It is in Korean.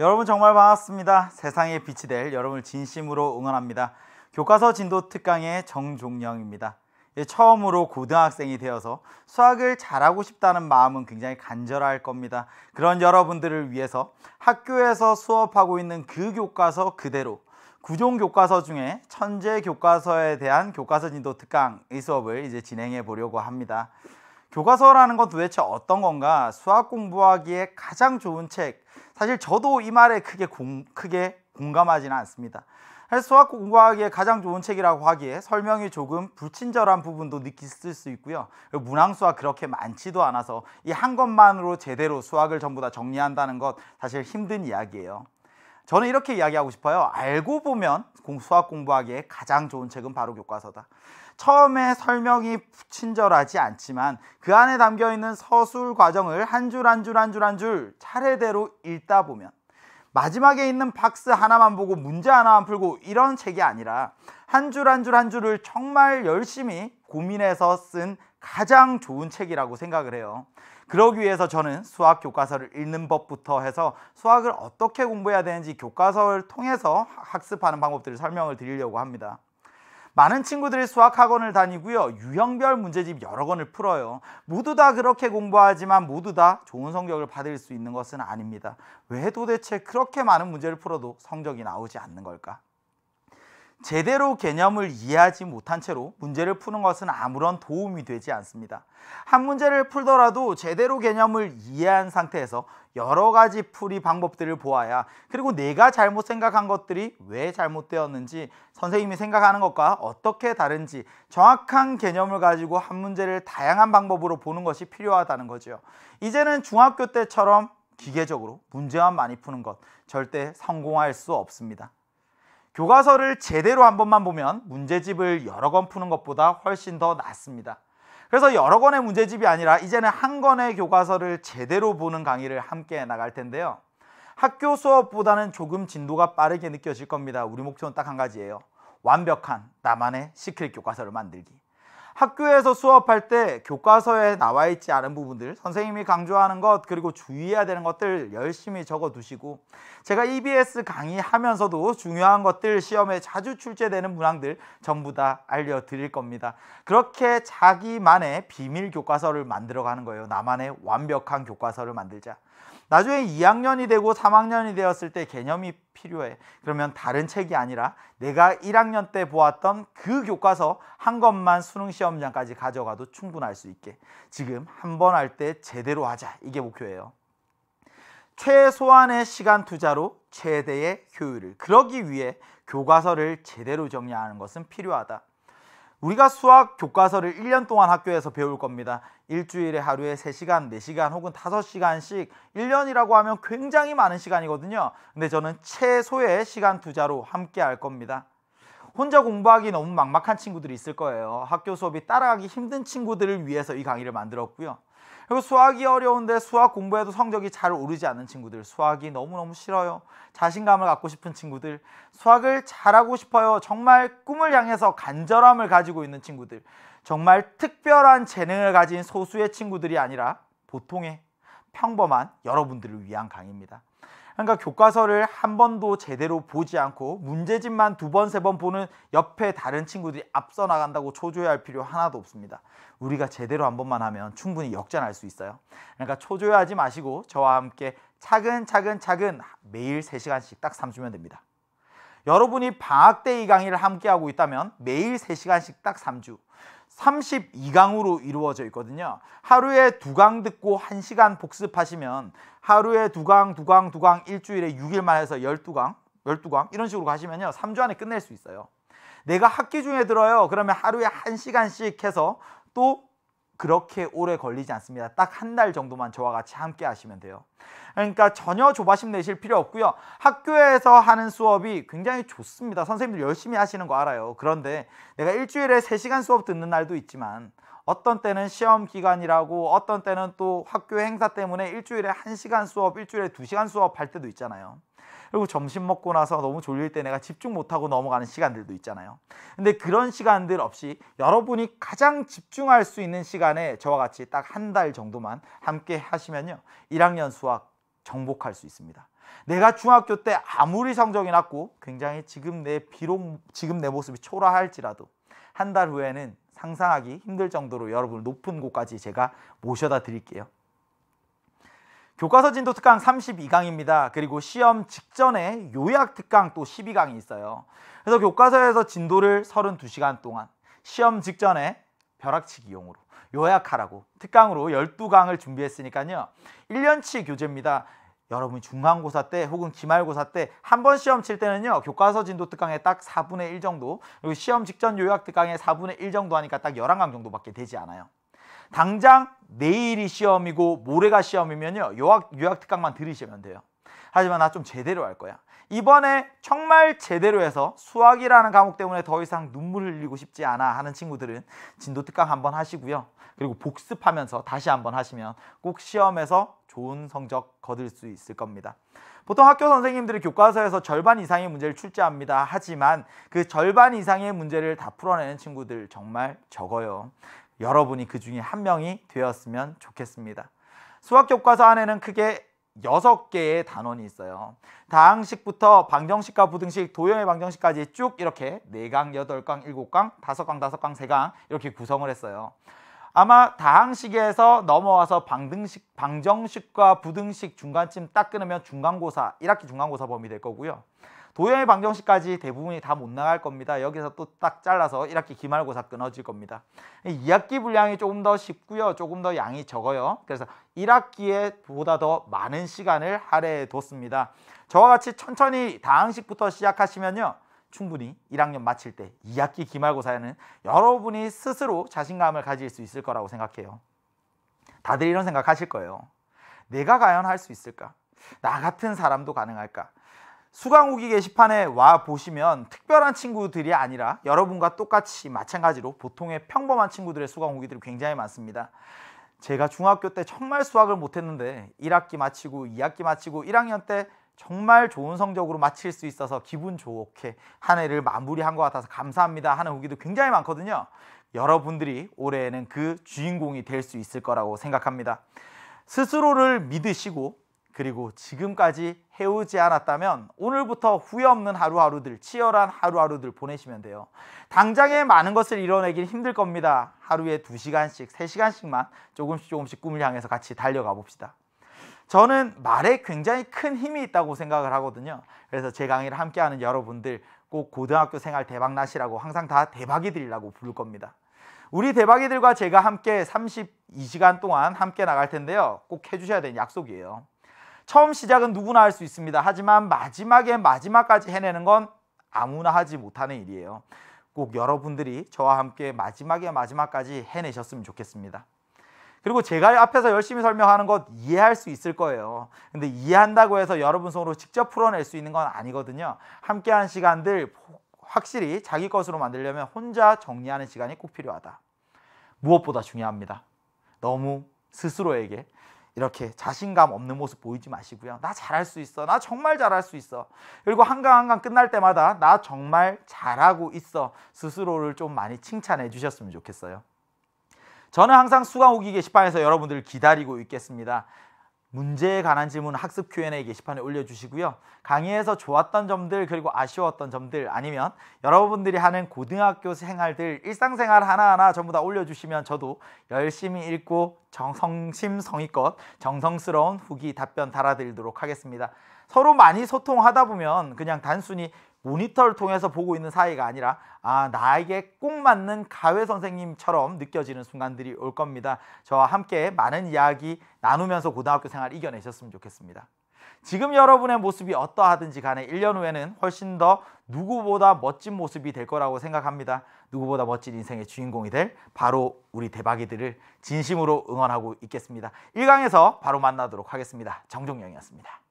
여러분 정말 반갑습니다. 세상에 빛이 될 여러분을 진심으로 응원합니다. 교과서 진도 특강의 정종영입니다. 처음으로 고등학생이 되어서 수학을 잘하고 싶다는 마음은 굉장히 간절할 겁니다. 그런 여러분들을 위해서 학교에서 수업하고 있는 그 교과서 그대로 구종 교과서 중에 천재 교과서에 대한 교과서 진도 특강의 수업을 이제 진행해 보려고 합니다. 교과서라는 건 도대체 어떤 건가? 수학 공부하기에 가장 좋은 책, 사실 저도 이 말에 크게, 공, 크게 공감하지는 않습니다. 수학 공부하기에 가장 좋은 책이라고 하기에 설명이 조금 불친절한 부분도 느낄 수 있고요. 문항수학 그렇게 많지도 않아서 이 한 것만으로 제대로 수학을 전부 다 정리한다는 것 사실 힘든 이야기예요. 저는 이렇게 이야기하고 싶어요. 알고 보면 수학 공부하기에 가장 좋은 책은 바로 교과서다. 처음에 설명이 친절하지 않지만 그 안에 담겨 있는 서술 과정을 한 줄 한 줄 한 줄 한 줄 차례대로 읽다 보면 마지막에 있는 박스 하나만 보고 문제 하나만 풀고 이런 책이 아니라 한 줄 한 줄 한 줄을 정말 열심히 고민해서 쓴 가장 좋은 책이라고 생각을 해요. 그러기 위해서 저는 수학 교과서를 읽는 법부터 해서 수학을 어떻게 공부해야 되는지 교과서를 통해서 학습하는 방법들을 설명을 드리려고 합니다. 많은 친구들이 수학 학원을 다니고요. 유형별 문제집 여러 권을 풀어요. 모두 다 그렇게 공부하지만 모두 다 좋은 성적을 받을 수 있는 것은 아닙니다. 왜 도대체 그렇게 많은 문제를 풀어도 성적이 나오지 않는 걸까? 제대로 개념을 이해하지 못한 채로 문제를 푸는 것은 아무런 도움이 되지 않습니다. 한 문제를 풀더라도 제대로 개념을 이해한 상태에서 여러 가지 풀이 방법들을 보아야 그리고 내가 잘못 생각한 것들이 왜 잘못되었는지 선생님이 생각하는 것과 어떻게 다른지 정확한 개념을 가지고 한 문제를 다양한 방법으로 보는 것이 필요하다는 거죠. 이제는 중학교 때처럼 기계적으로 문제만 많이 푸는 것 절대 성공할 수 없습니다. 교과서를 제대로 한 번만 보면 문제집을 여러 권 푸는 것보다 훨씬 더 낫습니다. 그래서 여러 권의 문제집이 아니라 이제는 한 권의 교과서를 제대로 보는 강의를 함께 나갈 텐데요. 학교 수업보다는 조금 진도가 빠르게 느껴질 겁니다. 우리 목표는 딱 한 가지예요. 완벽한 나만의 시크릿 교과서를 만들기. 학교에서 수업할 때 교과서에 나와 있지 않은 부분들 선생님이 강조하는 것 그리고 주의해야 되는 것들 열심히 적어두시고 제가 EBS 강의하면서도 중요한 것들 시험에 자주 출제되는 문항들 전부 다 알려드릴 겁니다 그렇게 자기만의 비밀 교과서를 만들어가는 거예요 나만의 완벽한 교과서를 만들자 나중에 2학년이 되고 3학년이 되었을 때 개념이 필요해. 그러면 다른 책이 아니라 내가 1학년 때 보았던 그 교과서 한 것만 수능 시험장까지 가져가도 충분할 수 있게. 지금 한 번 할 때 제대로 하자. 이게 목표예요. 최소한의 시간 투자로 최대의 효율을 그러기 위해 교과서를 제대로 정리하는 것은 필요하다. 우리가 수학 교과서를 1년 동안 학교에서 배울 겁니다. 일주일에 하루에 3시간, 4시간 혹은 5시간씩 1년이라고 하면 굉장히 많은 시간이거든요. 근데 저는 최소의 시간 투자로 함께 할 겁니다. 혼자 공부하기 너무 막막한 친구들이 있을 거예요. 학교 수업이 따라가기 힘든 친구들을 위해서 이 강의를 만들었고요. 그리고 수학이 어려운데 수학 공부해도 성적이 잘 오르지 않는 친구들 수학이 너무너무 싫어요 자신감을 갖고 싶은 친구들 수학을 잘하고 싶어요 정말 꿈을 향해서 간절함을 가지고 있는 친구들 정말 특별한 재능을 가진 소수의 친구들이 아니라 보통의 평범한 여러분들을 위한 강의입니다 그러니까 교과서를 한 번도 제대로 보지 않고 문제집만 두 번, 세 번 보는 옆에 다른 친구들이 앞서 나간다고 초조해할 필요 하나도 없습니다. 우리가 제대로 한 번만 하면 충분히 역전할 수 있어요. 그러니까 초조해하지 마시고 저와 함께 차근차근 차근 매일 세시간씩딱 삼주면 됩니다. 여러분이 방학 때 이 강의를 함께하고 있다면 매일 세시간씩딱 삼주 32강으로 이루어져 있거든요. 하루에 두 강 듣고 1시간 복습하시면 하루에 두 강, 두 강, 두강 일주일에 6일만 해서 12강, 12강 이런 식으로 가시면요. 3주 안에 끝낼 수 있어요. 내가 학기 중에 들어요. 그러면 하루에 1시간씩 해서 또 그렇게 오래 걸리지 않습니다. 딱 한 달 정도만 저와 같이 함께 하시면 돼요. 그러니까 전혀 조바심 내실 필요 없고요. 학교에서 하는 수업이 굉장히 좋습니다. 선생님들 열심히 하시는 거 알아요. 그런데 내가 일주일에 세시간 수업 듣는 날도 있지만 어떤 때는 시험 기간이라고 어떤 때는 또 학교 행사 때문에 일주일에 한시간 수업, 일주일에 두시간 수업 할 때도 있잖아요. 그리고 점심 먹고 나서 너무 졸릴 때 내가 집중 못하고 넘어가는 시간들도 있잖아요. 근데 그런 시간들 없이 여러분이 가장 집중할 수 있는 시간에 저와 같이 딱 한 달 정도만 함께 하시면요. 1학년 수학 정복할 수 있습니다. 내가 중학교 때 아무리 성적이 낮고 굉장히 지금 내 비록 지금 내 모습이 초라할지라도 한 달 후에는 상상하기 힘들 정도로 여러분을 높은 곳까지 제가 모셔다 드릴게요. 교과서 진도 특강 32강입니다. 그리고 시험 직전에 요약 특강 또 12강이 있어요. 그래서 교과서에서 진도를 32시간 동안 시험 직전에 벼락치기용으로 요약하라고 특강으로 12강을 준비했으니까요. 1년치 교재입니다. 여러분 중간고사 때 혹은 기말고사 때 한 번 시험 칠 때는요 교과서 진도 특강에 딱 4분의 1 정도 그리고 시험 직전 요약 특강에 4분의 1 정도 하니까 딱 11강 정도밖에 되지 않아요 당장 내일이 시험이고 모레가 시험이면요. 요약, 요약 특강만 들으시면 돼요. 하지만 나 좀 제대로 할 거야. 이번에 정말 제대로 해서 수학이라는 과목 때문에 더 이상 눈물 흘리고 싶지 않아 하는 친구들은 진도 특강 한번 하시고요. 그리고 복습하면서 다시 한번 하시면 꼭 시험에서 좋은 성적 거둘 수 있을 겁니다. 보통 학교 선생님들이 교과서에서 절반 이상의 문제를 출제합니다. 하지만 그 절반 이상의 문제를 다 풀어내는 친구들 정말 적어요. 여러분이 그 중에 한 명이 되었으면 좋겠습니다. 수학 교과서 안에는 크게 여섯 개의 단원이 있어요. 다항식부터 방정식과 부등식, 도형의 방정식까지 쭉 이렇게 네강 여덟 강 일곱 강 다섯 강 다섯 강세 강 이렇게 구성을 했어요. 아마 다항식에서 넘어와서 방등식, 방정식과 부등식 중간쯤 딱 끊으면 중간고사, 1학기 중간고사 범위 될 거고요. 도형의 방정식까지 대부분이 다 못 나갈 겁니다. 여기서 또 딱 잘라서 1학기 기말고사 끊어질 겁니다. 2학기 분량이 조금 더 쉽고요. 조금 더 양이 적어요. 그래서 1학기에 보다 더 많은 시간을 할애해 뒀습니다. 저와 같이 천천히 다항식부터 시작하시면요. 충분히 1학년 마칠 때 2학기 기말고사에는 여러분이 스스로 자신감을 가질 수 있을 거라고 생각해요. 다들 이런 생각하실 거예요. 내가 과연 할 수 있을까? 나 같은 사람도 가능할까? 수강후기 게시판에 와 보시면 특별한 친구들이 아니라 여러분과 똑같이 마찬가지로 보통의 평범한 친구들의 수강후기들이 굉장히 많습니다. 제가 중학교 때 정말 수학을 못했는데 1학기 마치고 2학기 마치고 1학년 때 정말 좋은 성적으로 마칠 수 있어서 기분 좋게 한 해를 마무리한 것 같아서 감사합니다 하는 후기도 굉장히 많거든요. 여러분들이 올해에는 그 주인공이 될 수 있을 거라고 생각합니다. 스스로를 믿으시고 그리고 지금까지 해오지 않았다면 오늘부터 후회 없는 하루하루들, 치열한 하루하루들 보내시면 돼요. 당장에 많은 것을 이뤄내긴 힘들 겁니다. 하루에 두시간씩세시간씩만 조금씩 조금씩 꿈을 향해서 같이 달려가 봅시다. 저는 말에 굉장히 큰 힘이 있다고 생각을 하거든요. 그래서 제 강의를 함께하는 여러분들 꼭 고등학교 생활 대박나시라고 항상 다 대박이들이라고 부를 겁니다. 우리 대박이들과 제가 함께 32시간 동안 함께 나갈 텐데요. 꼭 해주셔야 되는 약속이에요. 처음 시작은 누구나 할 수 있습니다. 하지만 마지막에 마지막까지 해내는 건 아무나 하지 못하는 일이에요. 꼭 여러분들이 저와 함께 마지막에 마지막까지 해내셨으면 좋겠습니다. 그리고 제가 앞에서 열심히 설명하는 것 이해할 수 있을 거예요. 근데 이해한다고 해서 여러분 손으로 직접 풀어낼 수 있는 건 아니거든요. 함께한 시간들 확실히 자기 것으로 만들려면 혼자 정리하는 시간이 꼭 필요하다. 무엇보다 중요합니다. 너무 스스로에게 이렇게 자신감 없는 모습 보이지 마시고요. 나 잘할 수 있어. 나 정말 잘할 수 있어. 그리고 한강 한강 끝날 때마다 나 정말 잘하고 있어. 스스로를 좀 많이 칭찬해 주셨으면 좋겠어요. 저는 항상 수강후기 게시판에서 여러분들을 기다리고 있겠습니다. 문제에 관한 질문 학습 Q&A 게시판에 올려주시고요. 강의에서 좋았던 점들 그리고 아쉬웠던 점들 아니면 여러분들이 하는 고등학교 생활들 일상생활 하나하나 전부 다 올려주시면 저도 열심히 읽고 정성심성의껏 정성스러운 후기 답변 달아드리도록 하겠습니다. 서로 많이 소통하다 보면 그냥 단순히 모니터를 통해서 보고 있는 사이가 아니라 아 나에게 꼭 맞는 가외 선생님처럼 느껴지는 순간들이 올 겁니다. 저와 함께 많은 이야기 나누면서 고등학교 생활 이겨내셨으면 좋겠습니다. 지금 여러분의 모습이 어떠하든지 간에 1년 후에는 훨씬 더 누구보다 멋진 모습이 될 거라고 생각합니다. 누구보다 멋진 인생의 주인공이 될 바로 우리 대박이들을 진심으로 응원하고 있겠습니다. 1강에서 바로 만나도록 하겠습니다. 정종영이었습니다.